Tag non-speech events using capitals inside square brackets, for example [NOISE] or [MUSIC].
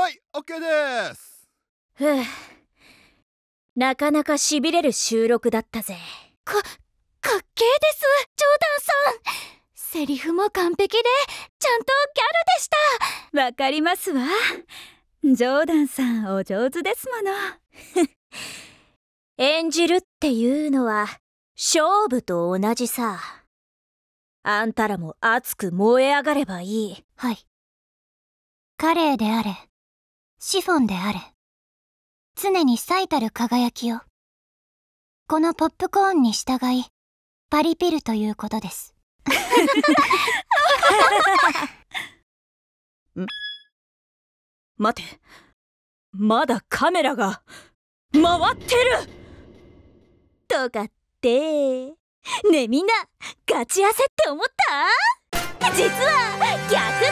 はいケーですふうなかなかしびれる収録だったぜかかっけーですジョーダンさんセリフも完璧でちゃんとギャルでしたわかりますわジョーダンさんお上手ですもの [LAUGHS] 演じるっていうのは勝負と同じさあんたらも熱く燃え上がればいいはいカレーであれシフォンである。常に最たる輝きを。このポップコーンに従い、パリピルということです。[LAUGHS] 待て。まだカメラが、回ってるとかって。ねえみんな、ガチ焦って思った実は逆